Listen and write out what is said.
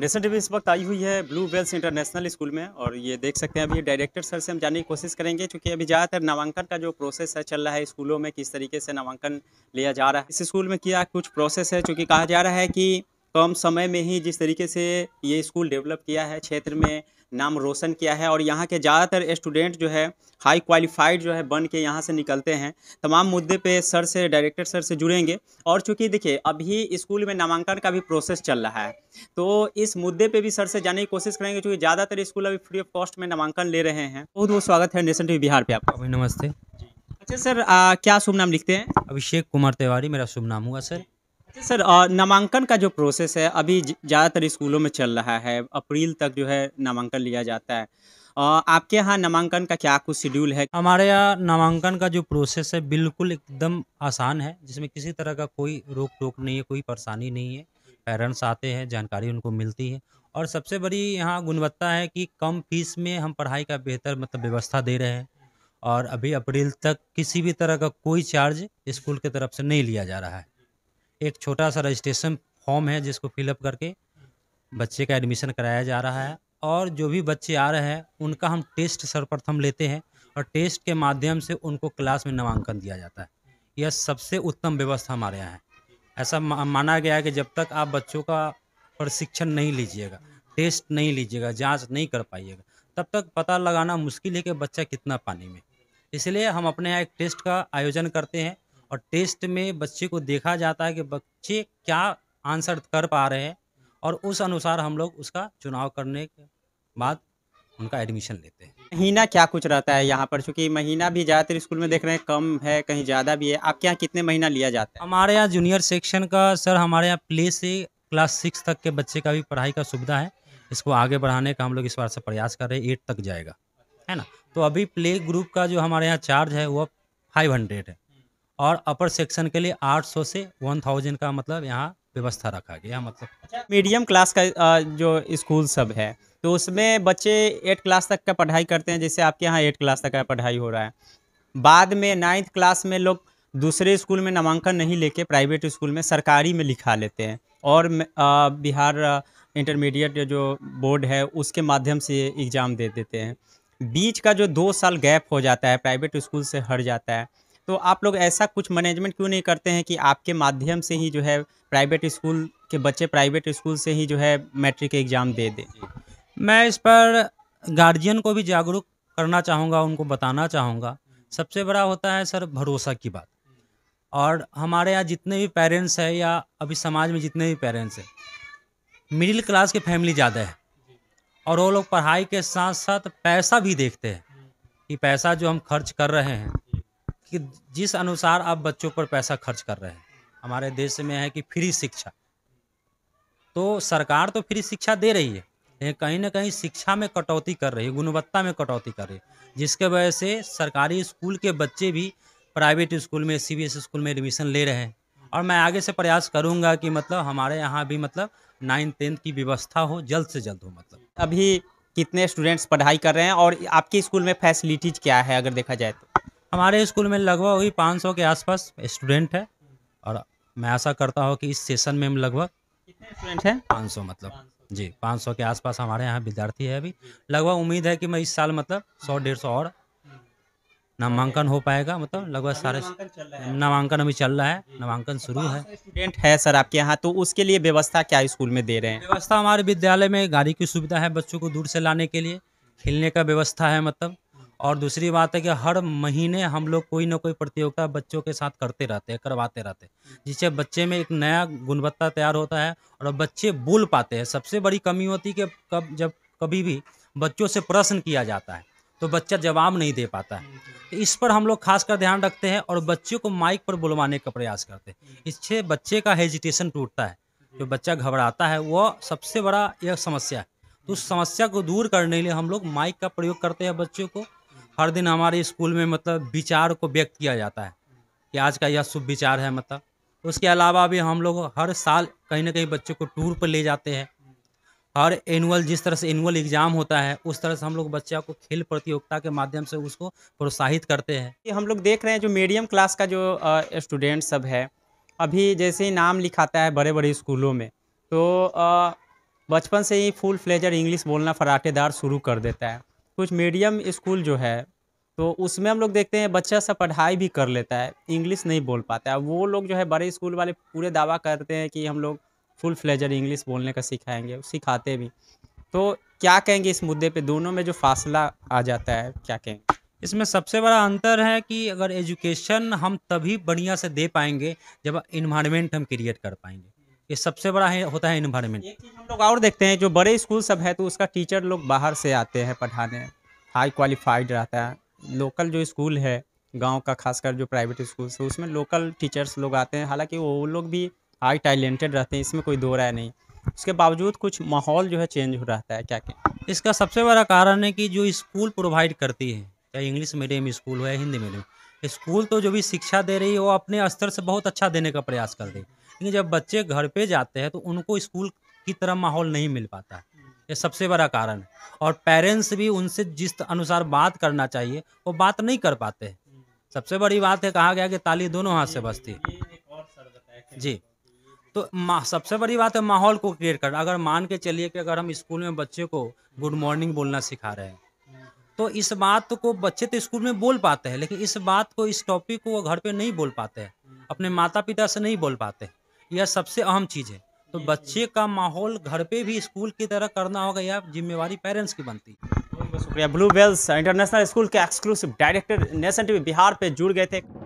national TV इस वक्त आई हुई है ब्लू वेल्स इंटरनेशनल स्कूल में और ये देख सकते हैं अभी डायरेक्टर सर से हम जानने की कोशिश करेंगे क्योंकि अभी ज़्यादातर नामांकन का जो प्रोसेस है चल रहा है स्कूलों में किस तरीके से नामांकन लिया जा रहा है इस स्कूल में किया कुछ प्रोसेस है चूँकि कहा जा रहा है कि कम समय में ही जिस तरीके से ये स्कूल डेवलप किया है क्षेत्र में नाम रोशन किया है और यहाँ के ज़्यादातर स्टूडेंट जो है हाई क्वालिफाइड जो है बन के यहाँ से निकलते हैं तमाम मुद्दे पे सर से डायरेक्टर सर से जुड़ेंगे और चूँकि देखिए अभी स्कूल में नामांकन का भी प्रोसेस चल रहा है तो इस मुद्दे पे भी सर से जाने की कोशिश करेंगे क्योंकि ज़्यादातर स्कूल अभी फ्री ऑफ कॉस्ट में नामांकन ले रहे हैं बहुत बहुत स्वागत है नेशन टी बिहार पे आपका नमस्ते अच्छा सर आ, क्या शुभ नाम लिखते हैं अभिषेक कुमार तिवारी मेरा शुभ नाम हुआ सर सर नामांकन का जो प्रोसेस है अभी ज़्यादातर स्कूलों में चल रहा है अप्रैल तक जो है नामांकन लिया जाता है आपके यहाँ नामांकन का क्या कुछ शेड्यूल है हमारे यहाँ नामांकन का जो प्रोसेस है बिल्कुल एकदम आसान है जिसमें किसी तरह का कोई रोक टोक नहीं है कोई परेशानी नहीं है पेरेंट्स आते हैं जानकारी उनको मिलती है और सबसे बड़ी यहाँ गुणवत्ता है कि कम फीस में हम पढ़ाई का बेहतर मतलब व्यवस्था दे रहे हैं और अभी अप्रैल तक किसी भी तरह का कोई चार्ज स्कूल की तरफ से नहीं लिया जा रहा है एक छोटा सा रजिस्ट्रेशन फॉर्म है जिसको फिलअप करके बच्चे का एडमिशन कराया जा रहा है और जो भी बच्चे आ रहे हैं उनका हम टेस्ट सर्वप्रथम लेते हैं और टेस्ट के माध्यम से उनको क्लास में नामांकन दिया जाता है यह सबसे उत्तम व्यवस्था हमारे यहाँ है ऐसा माना गया है कि जब तक आप बच्चों का प्रशिक्षण नहीं लीजिएगा टेस्ट नहीं लीजिएगा जांच नहीं कर पाइएगा तब तक पता लगाना मुश्किल है कि बच्चा कितना पानी में इसलिए हम अपने यहाँ एक टेस्ट का आयोजन करते हैं और टेस्ट में बच्चे को देखा जाता है कि बच्चे क्या आंसर कर पा रहे हैं और उस अनुसार हम लोग उसका चुनाव करने के बाद उनका एडमिशन लेते हैं महीना क्या कुछ रहता है यहाँ पर चूँकि महीना भी ज़्यादातर स्कूल में देख रहे हैं कम है कहीं ज़्यादा भी है आपके यहाँ कितने महीना लिया जाता है हमारे यहाँ जूनियर सेक्शन का सर हमारे यहाँ प्ले से क्लास सिक्स तक के बच्चे का भी पढ़ाई का सुविधा है इसको आगे बढ़ाने का हम लोग इस बार से प्रयास कर रहे हैं एट तक जाएगा है ना तो अभी प्ले ग्रुप का जो हमारे यहाँ चार्ज है वह फाइव हंड्रेड है और अपर सेक्शन के लिए 800 से 1000 का मतलब यहाँ व्यवस्था रखा गया मतलब मीडियम अच्छा, क्लास का जो स्कूल सब है तो उसमें बच्चे एट क्लास तक का पढ़ाई करते हैं जैसे आपके यहाँ एट क्लास तक का पढ़ाई हो रहा है बाद में नाइन्थ क्लास में लोग दूसरे स्कूल में नामांकन नहीं लेके प्राइवेट स्कूल में सरकारी में लिखा लेते हैं और बिहार इंटरमीडिएट जो बोर्ड है उसके माध्यम से एग्ज़ाम दे देते हैं बीच का जो दो साल गैप हो जाता है प्राइवेट स्कूल से हट जाता है तो आप लोग ऐसा कुछ मैनेजमेंट क्यों नहीं करते हैं कि आपके माध्यम से ही जो है प्राइवेट स्कूल के बच्चे प्राइवेट स्कूल से ही जो है मैट्रिक एग्ज़ाम दे दें मैं इस पर गार्जियन को भी जागरूक करना चाहूँगा उनको बताना चाहूँगा सबसे बड़ा होता है सर भरोसा की बात और हमारे यहाँ जितने भी पेरेंट्स हैं या अभी समाज में जितने भी पेरेंट्स हैं मिडिल क्लास के फैमिली ज़्यादा है और वो लोग पढ़ाई के साथ साथ पैसा भी देखते हैं कि पैसा जो हम खर्च कर रहे हैं कि जिस अनुसार आप बच्चों पर पैसा खर्च कर रहे हैं हमारे देश में है कि फ्री शिक्षा तो सरकार तो फ्री शिक्षा दे रही है लेकिन कहीं ना कहीं शिक्षा में कटौती कर रही है गुणवत्ता में कटौती कर रही है जिसके वजह से सरकारी स्कूल के बच्चे भी प्राइवेट स्कूल में सी स्कूल में एडमिशन ले रहे हैं और मैं आगे से प्रयास करूंगा कि मतलब हमारे यहाँ भी मतलब नाइन्थ टेंथ की व्यवस्था हो जल्द से जल्द हो मतलब अभी कितने स्टूडेंट्स पढ़ाई कर रहे हैं और आपके स्कूल में फैसिलिटीज़ क्या है अगर देखा जाए तो हमारे स्कूल में लगभग वही पाँच सौ के आसपास स्टूडेंट है और मैं ऐसा करता हूँ कि इस सेशन में हम लगभग स्टूडेंट हैं पाँच सौ मतलब जी पाँच सौ के आसपास हमारे यहाँ विद्यार्थी है अभी लगभग उम्मीद है कि मैं इस साल मतलब सौ डेढ़ सौ और नामांकन हो पाएगा मतलब लगभग सारे नामांकन अभी चल रहा है नामांकन शुरू है स्टूडेंट है सर आपके यहाँ तो उसके लिए व्यवस्था क्या स्कूल में दे रहे हैं व्यवस्था हमारे विद्यालय में गाड़ी की सुविधा है बच्चों को दूर से लाने के लिए खेलने का व्यवस्था है मतलब और दूसरी बात है कि हर महीने हम लोग कोई ना कोई प्रतियोगिता बच्चों के साथ करते रहते हैं करवाते रहते हैं जिससे बच्चे में एक नया गुणवत्ता तैयार होता है और बच्चे बोल पाते हैं सबसे बड़ी कमी होती है कि कब जब कभी भी बच्चों से प्रश्न किया जाता है तो बच्चा जवाब नहीं दे पाता है तो इस पर हम लोग खासकर ध्यान रखते हैं और बच्चों को माइक पर बुलवाने का प्रयास करते हैं इससे बच्चे का हेजिटेशन टूटता है जो बच्चा घबराता है वह सबसे बड़ा यह समस्या है तो उस समस्या को दूर करने के लिए हम लोग माइक का प्रयोग करते हैं बच्चों को हर दिन हमारे स्कूल में मतलब विचार को व्यक्त किया जाता है कि आज का यह शुभ विचार है मतलब उसके अलावा भी हम लोग हर साल कहीं ना कहीं बच्चों को टूर पर ले जाते हैं हर एनुअल जिस तरह से एनुअल एग्जाम होता है उस तरह से हम लोग बच्चा को खेल प्रतियोगिता के माध्यम से उसको प्रोत्साहित करते हैं कि हम लोग देख रहे हैं जो मीडियम क्लास का जो स्टूडेंट सब है अभी जैसे ही नाम लिखाता है बड़े बड़े स्कूलों में तो बचपन से ही फुल फ्लेजर इंग्लिश बोलना फराटेदार शुरू कर देता है कुछ मीडियम स्कूल जो है तो उसमें हम लोग देखते हैं बच्चा सब पढ़ाई भी कर लेता है इंग्लिश नहीं बोल पाता है वो लोग जो है बड़े स्कूल वाले पूरे दावा करते हैं कि हम लोग फुल फ्लेजर इंग्लिश बोलने का सिखाएंगे सिखाते भी तो क्या कहेंगे इस मुद्दे पे दोनों में जो फासला आ जाता है क्या कहेंगे इसमें सबसे बड़ा अंतर है कि अगर एजुकेशन हम तभी बढ़िया से दे पाएंगे जब इन्वायरमेंट हम क्रिएट कर पाएंगे ये सबसे बड़ा है होता है इन्वायरमेंट हम लोग और देखते हैं जो बड़े स्कूल सब है तो उसका टीचर लोग बाहर से आते हैं पढ़ाने हाई क्वालिफाइड रहता है लोकल जो स्कूल है गांव का खासकर जो प्राइवेट स्कूल है उसमें लोकल टीचर्स लोग आते हैं हालांकि वो लोग भी हाई टैलेंटेड रहते हैं इसमें कोई दो राय नहीं उसके बावजूद कुछ माहौल जो है चेंज हो रहता है क्या क्या इसका सबसे बड़ा कारण है कि जो स्कूल प्रोवाइड करती है चाहे इंग्लिश मीडियम स्कूल हो या हिंदी मीडियम स्कूल तो जो भी शिक्षा दे रही है वो अपने स्तर से बहुत अच्छा देने का प्रयास कर रही है लेकिन जब बच्चे घर पे जाते हैं तो उनको स्कूल की तरह माहौल नहीं मिल पाता है ये सबसे बड़ा कारण है और पेरेंट्स भी उनसे जिस अनुसार बात करना चाहिए वो बात नहीं कर पाते हैं सबसे बड़ी बात है कहा गया कि ताली दोनों हाथ से बजती है जी तो सबसे बड़ी बात है माहौल को क्रिएट करना अगर मान के चलिए कि अगर हम स्कूल में बच्चे को गुड मॉर्निंग बोलना सिखा रहे हैं तो इस बात को बच्चे तो स्कूल में बोल पाते हैं लेकिन इस बात को इस टॉपिक को वो घर पे नहीं बोल पाते हैं अपने माता पिता से नहीं बोल पाते हैं यह सबसे अहम चीज़ है तो बच्चे का माहौल घर पे भी स्कूल की तरह करना होगा यह जिम्मेवारी पेरेंट्स की बनती है शुक्रिया ब्लू वेल्स इंटरनेशनल स्कूल के exclusive director nation TV Bihar पे जुड़ गए थे